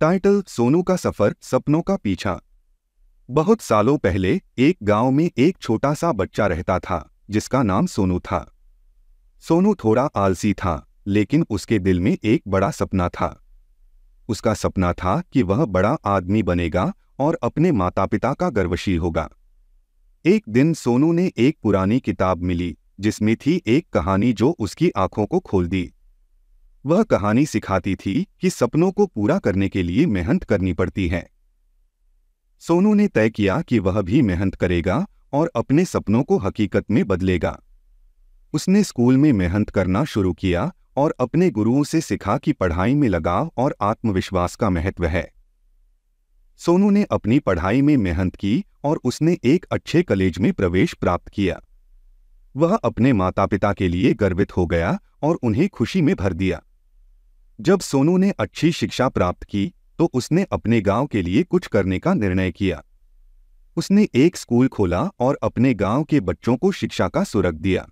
title Sonu का सफर सपनों का पीछा बहुत सालों पहले एक गांव में एक छोटा सा बच्चा रहता था जिसका नाम सोनू था सोनू थोड़ा आलसी था लेकिन उसके दिल में एक बड़ा सपना था उसका सपना था कि वह बड़ा आदमी बनेगा और अपने माता पिता का गर्वशी होगा एक दिन सोनू ने एक पुरानी किताब मिली जिसमें थी एक कहानी जो उसकी आंखों को खोल दी वह कहानी सिखाती थी कि सपनों को पूरा करने के लिए मेहनत करनी पड़ती है सोनू ने तय किया कि वह भी मेहनत करेगा और अपने सपनों को हकीकत में बदलेगा उसने स्कूल में मेहनत करना शुरू किया और अपने गुरुओं से सिखा कि पढ़ाई में लगाव और आत्मविश्वास का महत्व है सोनू ने अपनी पढ़ाई में मेहनत की और उसने एक अच्छे कॉलेज में प्रवेश प्राप्त किया वह अपने माता पिता के लिए गर्वित हो गया और उन्हें खुशी में भर दिया जब सोनू ने अच्छी शिक्षा प्राप्त की तो उसने अपने गांव के लिए कुछ करने का निर्णय किया उसने एक स्कूल खोला और अपने गांव के बच्चों को शिक्षा का सुरख दिया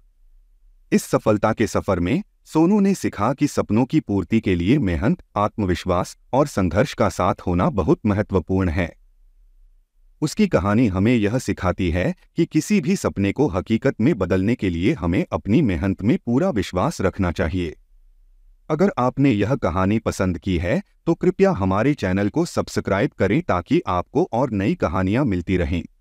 इस सफलता के सफर में सोनू ने सीखा कि सपनों की पूर्ति के लिए मेहनत आत्मविश्वास और संघर्ष का साथ होना बहुत महत्वपूर्ण है उसकी कहानी हमें यह सिखाती है कि किसी भी सपने को हकीकत में बदलने के लिए हमें अपनी मेहनत में पूरा विश्वास रखना चाहिए अगर आपने यह कहानी पसंद की है तो कृपया हमारे चैनल को सब्सक्राइब करें ताकि आपको और नई कहानियाँ मिलती रहें